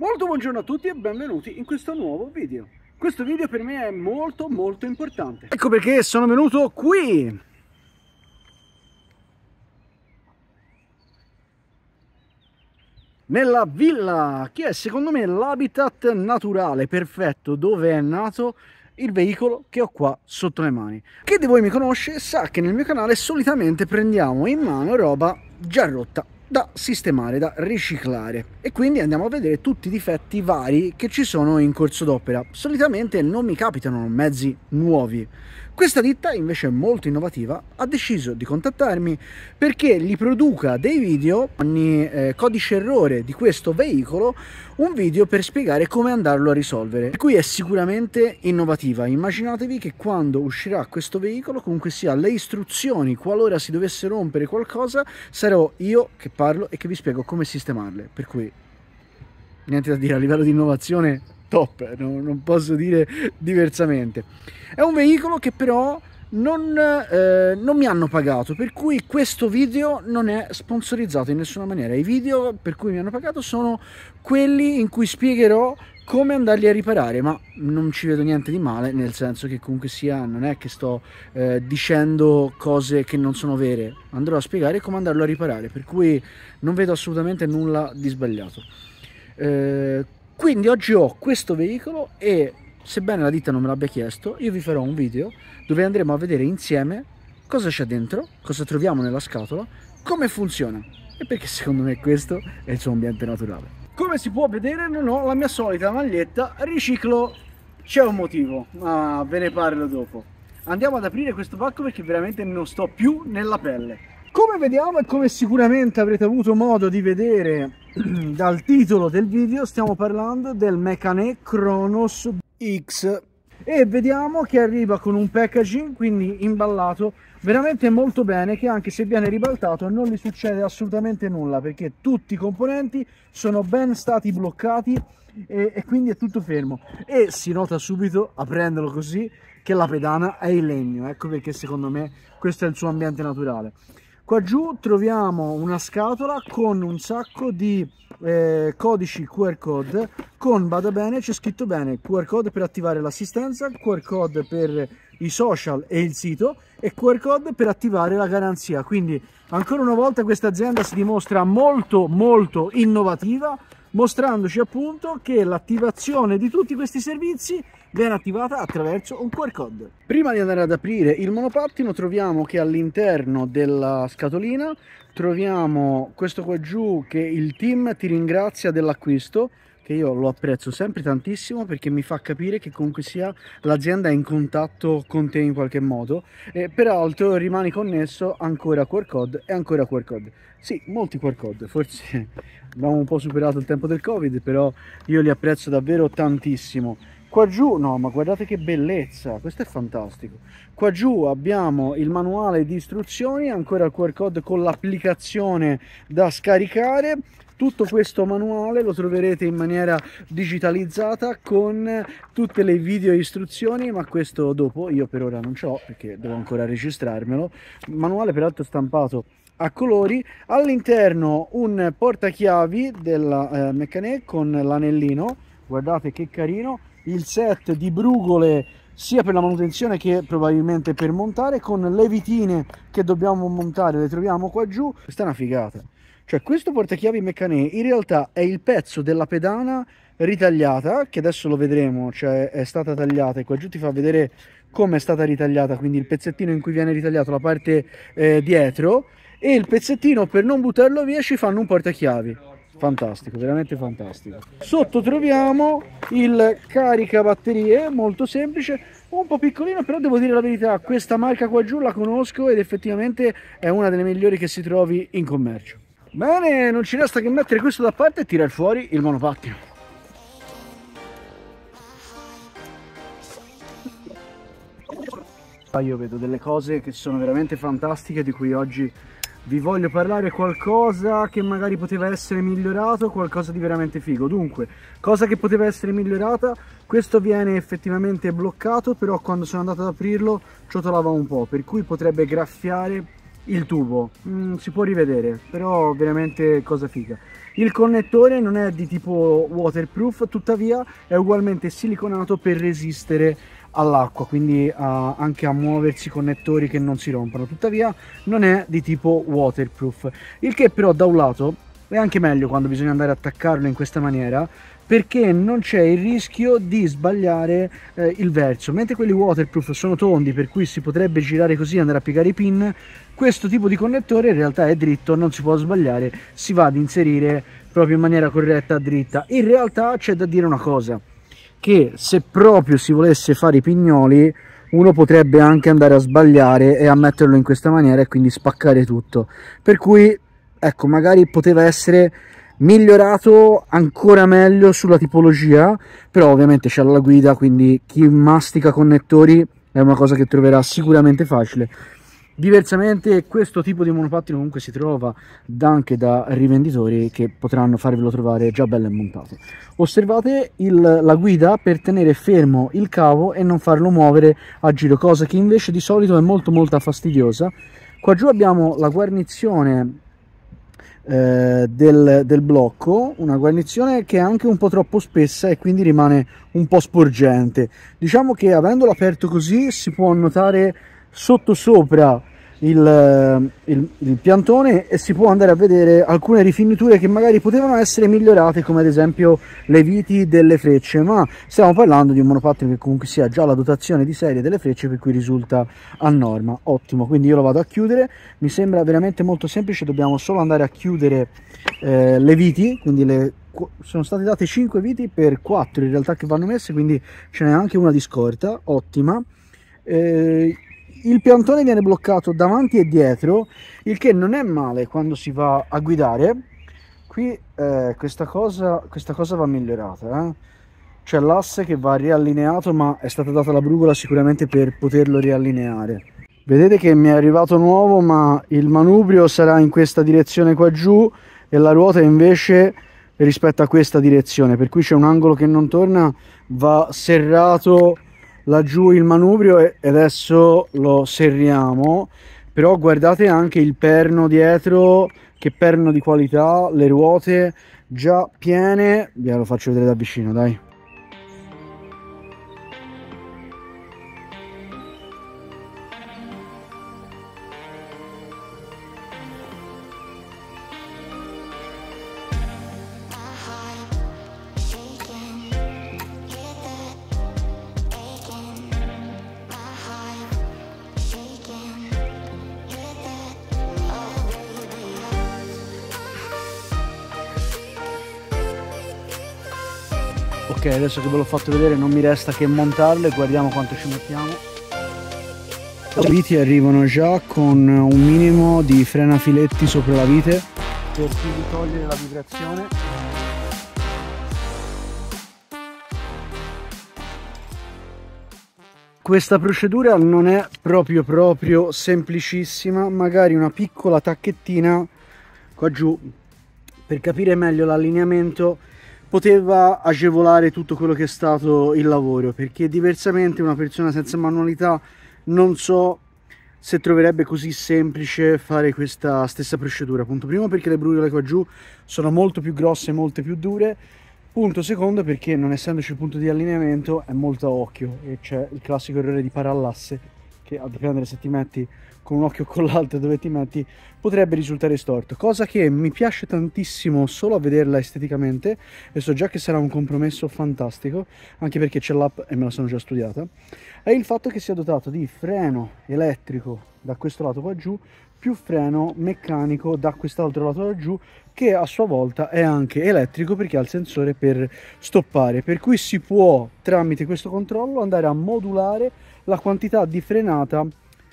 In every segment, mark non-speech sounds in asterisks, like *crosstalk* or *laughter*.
Molto buongiorno a tutti e benvenuti in questo nuovo video. Questo video per me è molto molto importante. Ecco perché sono venuto qui. Nella villa, che è secondo me l'habitat naturale perfetto dove è nato il veicolo che ho qua sotto le mani. Chi di voi mi conosce sa che nel mio canale solitamente prendiamo in mano roba già rotta da sistemare, da riciclare e quindi andiamo a vedere tutti i difetti vari che ci sono in corso d'opera. Solitamente non mi capitano mezzi nuovi, questa ditta, invece molto innovativa, ha deciso di contattarmi perché gli produca dei video, ogni eh, codice errore di questo veicolo, un video per spiegare come andarlo a risolvere. Per cui è sicuramente innovativa. Immaginatevi che quando uscirà questo veicolo, comunque sia, le istruzioni, qualora si dovesse rompere qualcosa, sarò io che parlo e che vi spiego come sistemarle. Per cui, niente da dire, a livello di innovazione top, no, non posso dire diversamente. È un veicolo che però non, eh, non, mi hanno pagato, per cui questo video non è sponsorizzato in nessuna maniera. I video per cui mi hanno pagato sono quelli in cui spiegherò come andarli a riparare, ma non ci vedo niente di male, nel senso che comunque sia, non è che sto eh, dicendo cose che non sono vere, andrò a spiegare come andarlo a riparare, per cui non vedo assolutamente nulla di sbagliato. Eh, quindi oggi ho questo veicolo e sebbene la ditta non me l'abbia chiesto io vi farò un video dove andremo a vedere insieme cosa c'è dentro cosa troviamo nella scatola come funziona e perché secondo me questo è il suo ambiente naturale come si può vedere non ho la mia solita maglietta riciclo c'è un motivo ma ve ne parlo dopo andiamo ad aprire questo pacco perché veramente non sto più nella pelle come vediamo e come sicuramente avrete avuto modo di vedere *clears throat* dal titolo del video, stiamo parlando del Mecané Kronos X e vediamo che arriva con un packaging, quindi imballato, veramente molto bene che anche se viene ribaltato non gli succede assolutamente nulla perché tutti i componenti sono ben stati bloccati e, e quindi è tutto fermo e si nota subito aprendolo così che la pedana è in legno ecco perché secondo me questo è il suo ambiente naturale qua giù troviamo una scatola con un sacco di eh, codici QR code con bada bene c'è scritto bene QR code per attivare l'assistenza QR code per i social e il sito e QR code per attivare la garanzia quindi ancora una volta questa azienda si dimostra molto molto innovativa mostrandoci appunto che l'attivazione di tutti questi servizi viene attivata attraverso un QR code. Prima di andare ad aprire il monopattino troviamo che all'interno della scatolina troviamo questo qua giù che il team ti ringrazia dell'acquisto che io lo apprezzo sempre tantissimo perché mi fa capire che comunque sia l'azienda è in contatto con te in qualche modo, e eh, peraltro rimani connesso ancora a QR code e ancora a QR code. Sì, molti QR code, forse *laughs* abbiamo un po' superato il tempo del Covid, però io li apprezzo davvero tantissimo. Qua giù, no, ma guardate che bellezza, questo è fantastico. Qua giù abbiamo il manuale di istruzioni, ancora il QR code con l'applicazione da scaricare tutto questo manuale lo troverete in maniera digitalizzata con tutte le video istruzioni ma questo dopo io per ora non ce l'ho perché devo ancora registrarmelo manuale peraltro stampato a colori all'interno un portachiavi della eh, Meccanè con l'anellino guardate che carino il set di brugole sia per la manutenzione che probabilmente per montare con le vitine che dobbiamo montare le troviamo qua giù questa è una figata cioè questo portachiavi meccanè in realtà è il pezzo della pedana ritagliata, che adesso lo vedremo, cioè è stata tagliata e qua giù ti fa vedere come è stata ritagliata, quindi il pezzettino in cui viene ritagliato la parte eh, dietro e il pezzettino per non buttarlo via ci fanno un portachiavi. Fantastico, veramente fantastico. Sotto troviamo il caricabatterie, molto semplice, un po' piccolino però devo dire la verità, questa marca qua giù la conosco ed effettivamente è una delle migliori che si trovi in commercio. Bene, non ci resta che mettere questo da parte e tirare fuori il monopattino. Io vedo delle cose che sono veramente fantastiche di cui oggi vi voglio parlare qualcosa che magari poteva essere migliorato, qualcosa di veramente figo. Dunque, cosa che poteva essere migliorata, questo viene effettivamente bloccato, però quando sono andato ad aprirlo ciotolava un po', per cui potrebbe graffiare il tubo mm, si può rivedere però veramente cosa figa il connettore non è di tipo waterproof tuttavia è ugualmente siliconato per resistere all'acqua quindi a, ah, anche a muoversi connettori che non si rompano tuttavia non è di tipo waterproof il che però da un lato è anche meglio quando bisogna andare ad attaccarlo in questa maniera perché non c'è il rischio di sbagliare eh, il verso mentre quelli waterproof sono tondi per cui si potrebbe girare così e andare a piegare i pin questo tipo di connettore in realtà è dritto non si può sbagliare si va ad inserire proprio in maniera corretta dritta in realtà c'è da dire una cosa che se proprio si volesse fare i pignoli uno potrebbe anche andare a sbagliare e a metterlo in questa maniera e quindi spaccare tutto per cui ecco magari poteva essere migliorato ancora meglio sulla tipologia però ovviamente c'è la guida quindi chi mastica connettori è una cosa che troverà sicuramente facile Diversamente questo tipo di monopattino comunque si trova anche da rivenditori che potranno farvelo trovare già bello e montato. Osservate il, la guida per tenere fermo il cavo e non farlo muovere a giro, cosa che invece di solito è molto molto fastidiosa. Qua giù abbiamo la guarnizione eh, del, del blocco, una guarnizione che è anche un po' troppo spessa e quindi rimane un po' sporgente. Diciamo che avendolo aperto così si può notare sottosopra il, eh, il, il, piantone e si può andare a vedere alcune rifiniture che magari potevano essere migliorate come ad esempio le viti delle frecce ma stiamo parlando di un monopattino che comunque sia già la dotazione di serie delle frecce per cui risulta a norma ottimo quindi io lo vado a chiudere mi sembra veramente molto semplice dobbiamo solo andare a chiudere eh, le viti quindi le sono state date 5 viti per 4 in realtà che vanno messe quindi ce n'è anche una di scorta ottima eh, il piantone viene bloccato davanti e dietro, il che non è male quando si va a guidare. Qui eh, questa, cosa, questa, cosa, va migliorata, eh? c'è l'asse che va riallineato ma è stata data la brugola sicuramente per poterlo riallineare. Vedete che mi è arrivato nuovo ma il manubrio sarà in questa direzione qua giù e la ruota invece rispetto a questa direzione, per cui c'è un angolo che non torna, va serrato laggiù il manubrio e adesso lo serriamo però guardate anche il perno dietro che perno di qualità le ruote già piene ve lo faccio vedere da vicino dai Ok, adesso che ve l'ho fatto vedere non mi resta che montarle, guardiamo quanto ci mettiamo. I viti arrivano già con un minimo di frenafiletti sopra la vite per di togliere la vibrazione. Questa procedura non è proprio proprio semplicissima, magari una piccola tacchettina qua giù per capire meglio l'allineamento poteva agevolare tutto quello che è stato il lavoro perché diversamente una persona senza manualità non so se troverebbe così semplice fare questa stessa procedura punto primo perché le brugole qua giù sono molto più grosse e molto più dure punto secondo perché non essendoci il punto di allineamento è molto a occhio e c'è il classico errore di parallasse che a dipendere se ti metti con un occhio o con l'altro dove ti metti, potrebbe risultare storto. Cosa che mi piace tantissimo solo a vederla esteticamente e so già che sarà un compromesso fantastico, anche perché c'è l'app e me la sono già studiata, è il fatto che sia dotato di freno elettrico da questo lato qua giù più freno meccanico da quest'altro lato da giù che a sua volta è anche elettrico perché ha il sensore per stoppare per cui si può tramite questo controllo andare a modulare la quantità di frenata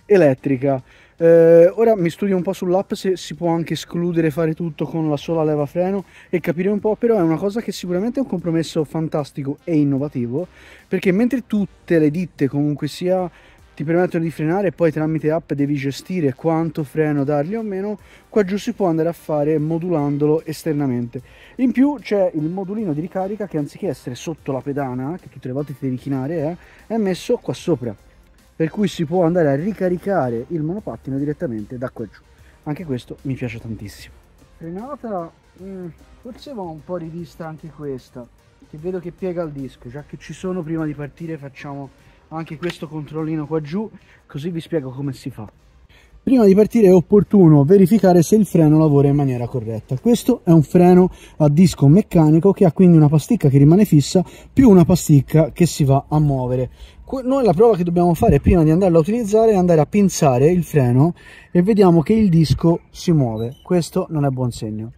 elettrica. Eh, ora mi studio un po' sull'app se si può anche escludere fare tutto con la sola leva freno e capire un po', però è una cosa che sicuramente è un compromesso fantastico e innovativo, perché mentre tutte le ditte comunque sia ti permettono di frenare e poi tramite app devi gestire quanto freno dargli o meno, qua giù si può andare a fare modulandolo esternamente. In più c'è il modulino di ricarica che anziché essere sotto la pedana, che tutte le volte ti devi chinare, eh, è messo qua sopra per cui si può andare a ricaricare il monopattino direttamente da qua giù anche questo mi piace tantissimo frenata mh, mm, forse va un po' rivista anche questa che vedo che piega il disco già che ci sono prima di partire facciamo anche questo controllino qua giù così vi spiego come si fa prima di partire è opportuno verificare se il freno lavora in maniera corretta. Questo è un freno a disco meccanico che ha quindi una pasticca che rimane fissa più una pasticca che si va a muovere. Noi la prova che dobbiamo fare prima di andarla a utilizzare è andare a pinzare il freno e vediamo che il disco si muove. Questo non è buon segno.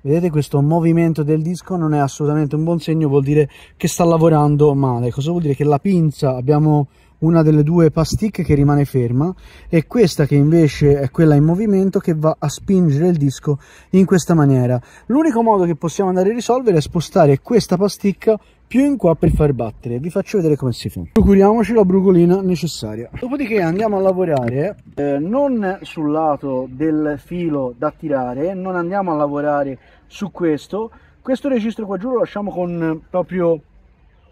Vedete questo movimento del disco non è assolutamente un buon segno, vuol dire che sta lavorando male. Cosa vuol dire? Che la pinza abbiamo una delle due pasticche che rimane ferma e questa che invece è quella in movimento che va a spingere il disco in questa maniera. L'unico modo che possiamo andare a risolvere è spostare questa pasticca più in qua per far battere vi faccio vedere come si fa procuriamoci la brucolina necessaria dopodiché andiamo a lavorare eh, non sul lato del filo da tirare non andiamo a lavorare su questo questo registro qua giù lo lasciamo con proprio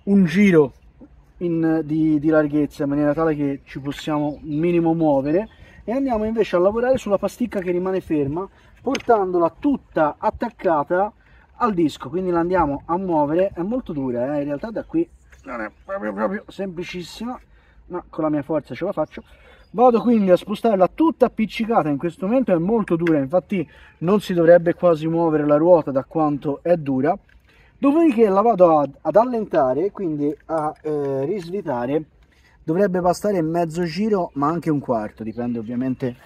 un giro in, di, di larghezza in maniera tale che ci possiamo minimo muovere e andiamo invece a lavorare sulla pasticca che rimane ferma portandola tutta attaccata al disco quindi la andiamo a muovere è molto dura eh? in realtà da qui non è proprio, proprio semplicissima ma con la mia forza ce la faccio vado quindi a spostarla tutta appiccicata in questo momento è molto dura infatti non si dovrebbe quasi muovere la ruota da quanto è dura dopodiché la vado ad, ad allentare quindi a eh, risvitare dovrebbe bastare mezzo giro ma anche un quarto dipende ovviamente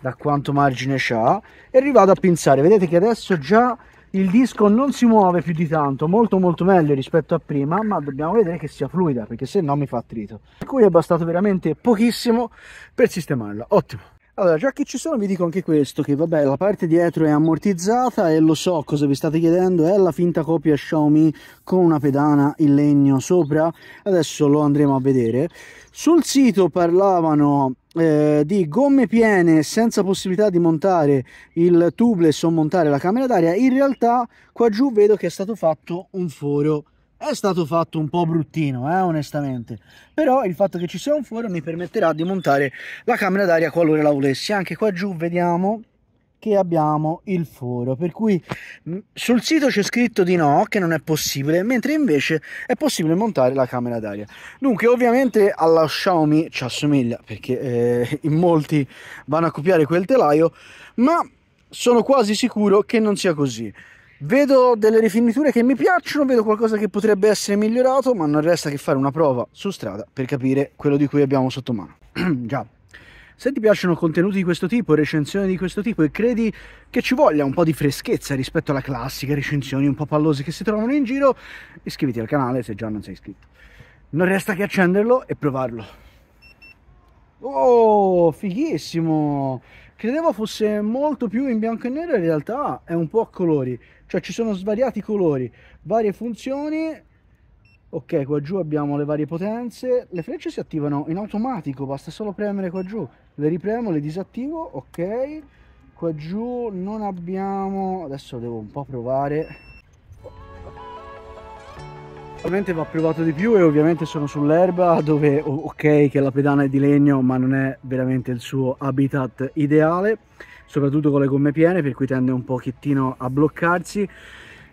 da quanto margine c'ha e rivado a pinzare vedete che adesso già il disco non si muove più di tanto molto molto meglio rispetto a prima ma dobbiamo vedere che sia fluida perché se no mi fa attrito per cui è bastato veramente pochissimo per sistemarla ottimo allora, già che ci sono vi dico anche questo, che vabbè la parte dietro è ammortizzata e lo so cosa vi state chiedendo, è la finta copia Xiaomi con una pedana in legno sopra, adesso lo andremo a vedere. Sul sito parlavano eh, di gomme piene senza possibilità di montare il tubeless o montare la camera d'aria, in realtà qua giù vedo che è stato fatto un foro è stato fatto un po' bruttino, eh, onestamente. Però il fatto che ci sia un foro mi permetterà di montare la camera d'aria qualora la volessi. Anche qua giù vediamo che abbiamo il foro, per cui mm, sul sito c'è scritto di no, che non è possibile, mentre invece è possibile montare la camera d'aria. Dunque, ovviamente alla Xiaomi ci assomiglia, perché eh, *laughs* in molti vanno a copiare quel telaio, ma sono quasi sicuro che non sia così. Vedo delle rifiniture che mi piacciono, vedo qualcosa che potrebbe essere migliorato, ma non resta che fare una prova su strada per capire quello di cui abbiamo sotto mano. *clears throat* Già. Se ti piacciono contenuti di questo tipo, recensioni di questo tipo e credi che ci voglia un po' di freschezza rispetto alla classica recensioni un po' pallose che si trovano in giro, iscriviti al canale se già non sei iscritto. Non resta che accenderlo e provarlo. Oh, fighissimo! Credevo fosse molto più in bianco e nero, in realtà è un po' a colori cioè ci sono svariati colori varie funzioni ok qua giù abbiamo le varie potenze le frecce si attivano in automatico basta solo premere qua giù le ripremo le disattivo ok qua giù non abbiamo adesso devo un po' provare Ovviamente va provato di più e ovviamente sono sull'erba dove ok che la pedana è di legno ma non è veramente il suo habitat ideale soprattutto con le gomme piene per cui tende un pochettino a bloccarsi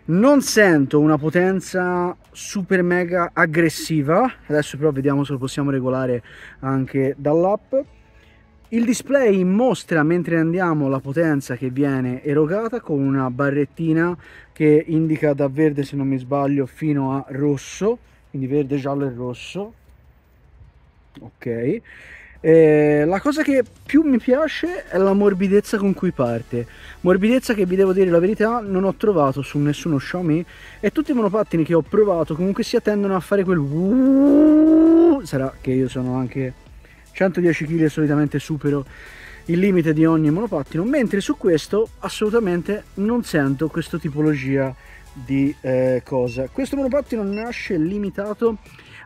non sento una potenza super mega aggressiva adesso però vediamo se lo possiamo regolare anche dall'app il display mostra mentre andiamo la potenza che viene erogata con una barrettina che indica da verde se non mi sbaglio fino a rosso quindi verde, giallo e rosso ok eh, la cosa che più mi piace è la morbidezza con cui parte. Morbidezza che vi devo dire la verità non ho trovato su nessuno Xiaomi e tutti i monopattini che ho provato comunque si attendono a fare quel sarà che io sono anche 110 kg solitamente supero il limite di ogni monopattino, mentre su questo assolutamente non sento questa tipologia di eh, cosa. Questo monopattino nasce limitato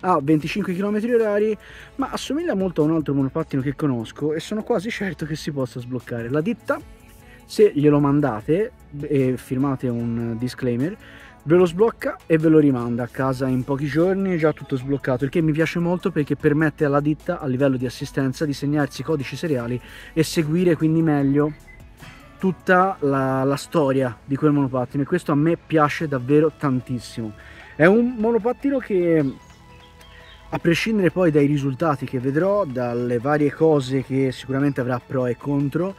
a 25 km orari ma assomiglia molto a un altro monopattino che conosco e sono quasi certo che si possa sbloccare la ditta se glielo mandate e firmate un disclaimer ve lo sblocca e ve lo rimanda a casa in pochi giorni è già tutto sbloccato il che mi piace molto perché permette alla ditta a livello di assistenza di segnarsi codici seriali e seguire quindi meglio tutta la, la storia di quel monopattino e questo a me piace davvero tantissimo è un monopattino che a prescindere poi dai risultati che vedrò, dalle varie cose che sicuramente avrà pro e contro,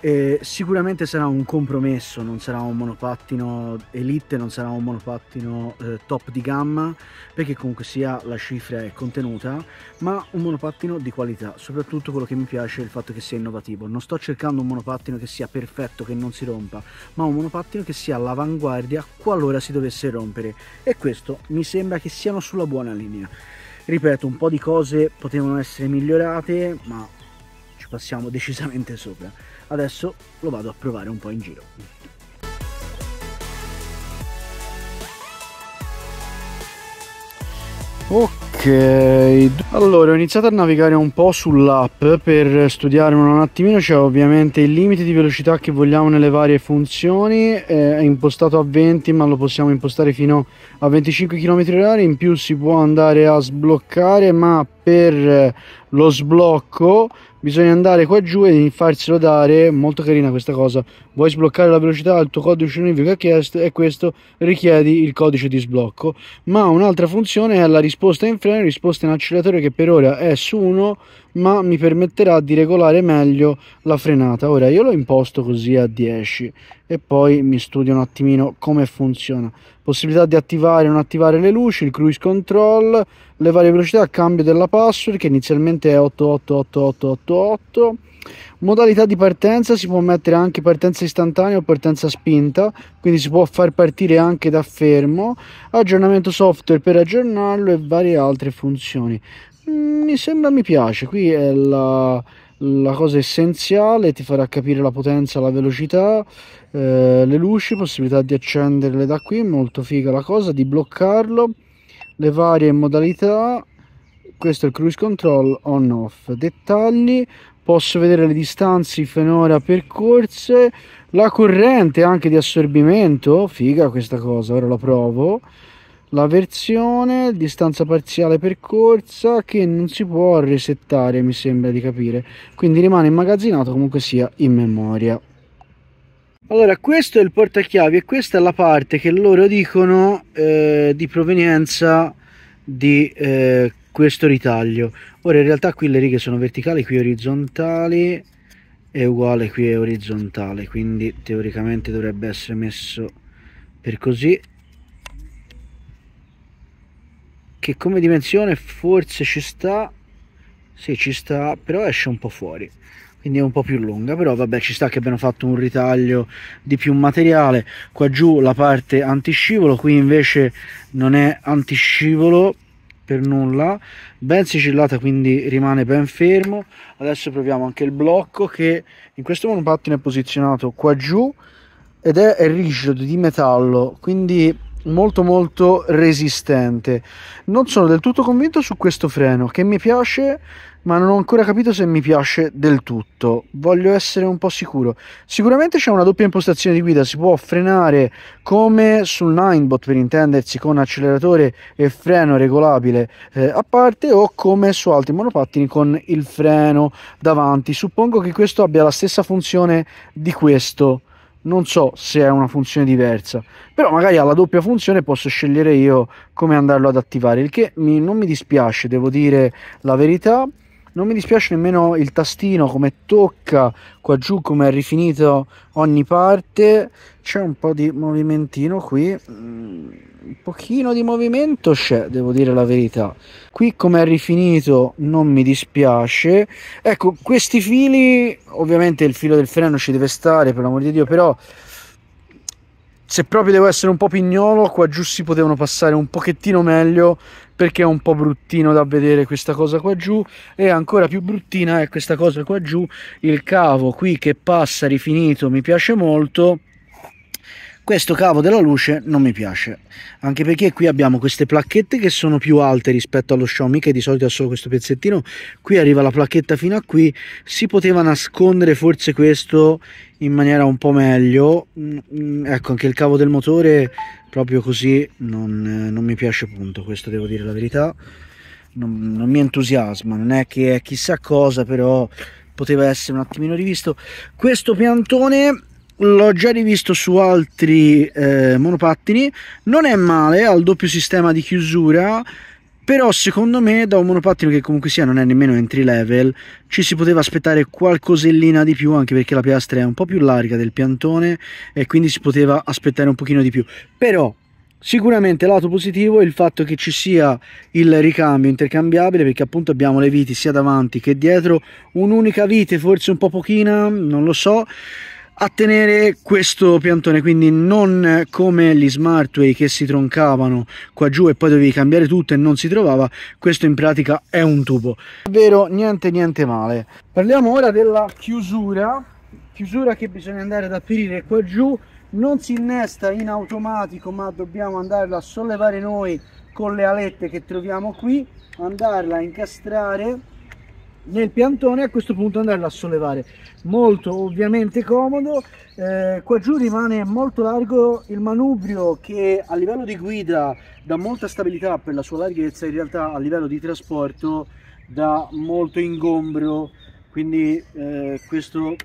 eh, sicuramente sarà un compromesso, non sarà un monopattino elite, non sarà un monopattino eh, top di gamma, perché comunque sia la cifra è contenuta, ma un monopattino di qualità, soprattutto quello che mi piace è il fatto che sia innovativo. Non sto cercando un monopattino che sia perfetto, che non si rompa, ma un monopattino che sia all'avanguardia qualora si dovesse rompere e questo mi sembra che siano sulla buona linea ripeto un po' di cose potevano essere migliorate ma ci passiamo *laughs* decisamente sopra adesso lo vado a provare un po' in giro Ok, allora ho iniziato a navigare un po' sull'app per studiare un attimino, c'è cioè ovviamente il limite di velocità che vogliamo nelle varie funzioni, eh, è impostato a 20 ma lo possiamo impostare fino a 25 km/h, in più si può andare a sbloccare ma per lo sblocco bisogna andare qua giù e farselo dare molto carina questa cosa vuoi sbloccare la velocità il tuo codice univoco ha chiesto e questo richiedi il codice di sblocco ma un'altra funzione è la risposta in freno risposta in acceleratore che per ora è su 1 ma mi permetterà di regolare meglio la frenata ora io l'ho imposto così a 10 e poi mi studio un attimino come funziona possibilità di attivare o non attivare le luci il cruise control le varie velocità a cambio della password che inizialmente è 888888 modalità di partenza si può mettere anche partenza istantanea o partenza spinta quindi si può far partire anche da fermo aggiornamento software per aggiornarlo e varie altre funzioni Mm, mi sembra mi piace qui è la, la cosa essenziale ti farà capire la potenza la velocità eh, le luci possibilità di accenderle da qui molto figa la cosa di bloccarlo le varie modalità questo è il cruise control on off dettagli posso vedere le distanze finora percorse la corrente anche di assorbimento figa questa cosa ora la provo la versione distanza parziale percorsa che non si può resettare mi sembra di capire quindi rimane immagazzinato comunque sia in memoria allora questo è il portachiavi e questa è la parte che loro dicono eh, di provenienza di eh, questo ritaglio ora in realtà qui le righe sono verticali qui orizzontali è uguale qui è orizzontale quindi teoricamente dovrebbe essere messo per così che come dimensione forse ci sta sì ci sta però esce un po' fuori quindi è un po' più lunga però vabbè ci sta che abbiano fatto un ritaglio di più materiale qua giù la parte antiscivolo qui invece non è antiscivolo per nulla ben sigillata quindi rimane ben fermo adesso proviamo anche il blocco che in questo monopattino è posizionato qua giù ed è, è rigido di metallo quindi molto molto resistente non sono del tutto convinto su questo freno che mi piace ma non ho ancora capito se mi piace del tutto voglio essere un po' sicuro sicuramente c'è una doppia impostazione di guida si può frenare come sul Ninebot per intendersi con acceleratore e freno regolabile eh, a parte o come su altri monopattini con il freno davanti suppongo che questo abbia la stessa funzione di questo non so se è una funzione diversa, però magari alla doppia funzione posso scegliere io come andarlo ad attivare, il che mi, non mi dispiace, devo dire la verità non mi dispiace nemmeno il tastino come tocca qua giù come è rifinito ogni parte c'è un po' di movimentino qui mm, un pochino di movimento c'è devo dire la verità qui come è rifinito non mi dispiace ecco questi fili ovviamente il filo del freno ci deve stare per l'amor di Dio però se proprio devo essere un po' pignolo, qua giù si potevano passare un pochettino meglio perché è un po' bruttino da vedere questa cosa qua giù e ancora più bruttina è questa cosa qua giù, il cavo qui che passa rifinito mi piace molto questo cavo della luce non mi piace anche perché qui abbiamo queste placchette che sono più alte rispetto allo Xiaomi che di solito ha solo questo pezzettino qui arriva la placchetta fino a qui si poteva nascondere forse questo in maniera un po' meglio mm, ecco anche il cavo del motore proprio così non, eh, non mi piace punto questo devo dire la verità non, non mi entusiasma non è che è chissà cosa però poteva essere un attimino rivisto questo piantone l'ho già rivisto su altri eh, monopattini non è male ha il doppio sistema di chiusura però secondo me da un monopattino che comunque sia non è nemmeno entry level ci si poteva aspettare qualcosellina di più anche perché la piastra è un po' più larga del piantone e quindi si poteva aspettare un pochino di più però Sicuramente lato positivo è il fatto che ci sia il ricambio intercambiabile perché appunto abbiamo le viti sia davanti che dietro, un'unica vite forse un po' pochina, non lo so, a tenere questo piantone quindi non come gli smartway che si troncavano qua giù e poi dovevi cambiare tutto e non si trovava questo in pratica è un tubo davvero niente niente male parliamo ora della chiusura chiusura che bisogna andare ad aprire qua giù non si innesta in automatico ma dobbiamo andarla a sollevare noi con le alette che troviamo qui andarla a incastrare nel piantone a questo punto andarla a sollevare molto ovviamente comodo eh, qua giù rimane molto largo il manubrio che a livello di guida dà molta stabilità per la sua larghezza in realtà a livello di trasporto dà molto ingombro quindi eh, questo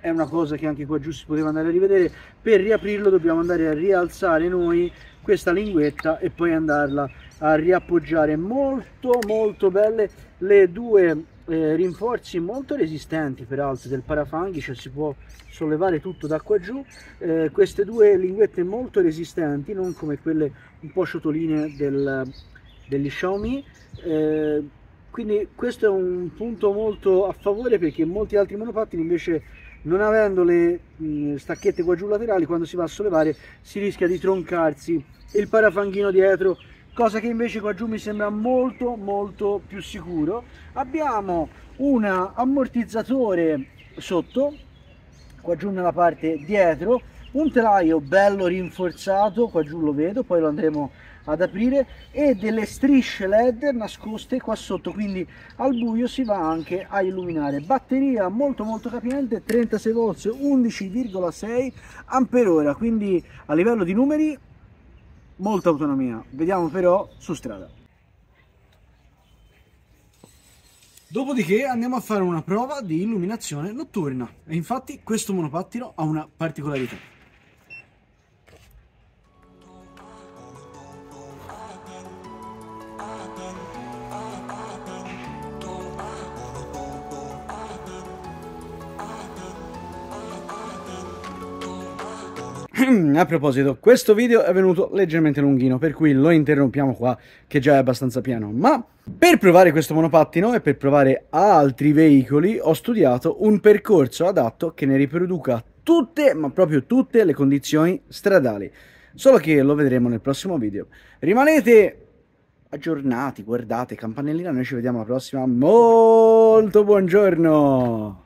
è una cosa che anche qua giù si poteva andare a rivedere per riaprirlo dobbiamo andare a rialzare noi questa linguetta e poi andarla a riappoggiare molto molto belle le due eh, rinforzi molto resistenti peraltro del parafanghi cioè si può sollevare tutto da qua giù eh, queste due linguette molto resistenti non come quelle un po' ciotoline del, degli Xiaomi eh, quindi questo è un punto molto a favore perché molti altri monopattini invece non avendo le mm, stacchette qua giù laterali quando si va a sollevare si rischia di troncarsi il parafanghino dietro cosa che invece qua giù mi sembra molto molto più sicuro abbiamo un ammortizzatore sotto qua giù nella parte dietro un telaio bello rinforzato qua giù lo vedo poi lo andremo ad aprire e delle strisce led nascoste qua sotto quindi al buio si va anche a illuminare batteria molto molto capiente 36 volts 11,6 ampere ora quindi a livello di numeri molta autonomia vediamo però su strada Dopodiché andiamo a fare una prova di illuminazione notturna e infatti questo monopattino ha una particolarità. *clears throat* a proposito, questo video è venuto leggermente lunghino, per cui lo interrompiamo qua, che già è abbastanza piano. Ma per provare questo monopattino e per provare altri veicoli, ho studiato un percorso adatto che ne riproduca tutte, ma proprio tutte, le condizioni stradali. Solo che lo vedremo nel prossimo video. Rimanete aggiornati, guardate, campanellina, noi ci vediamo alla prossima. Molto buongiorno!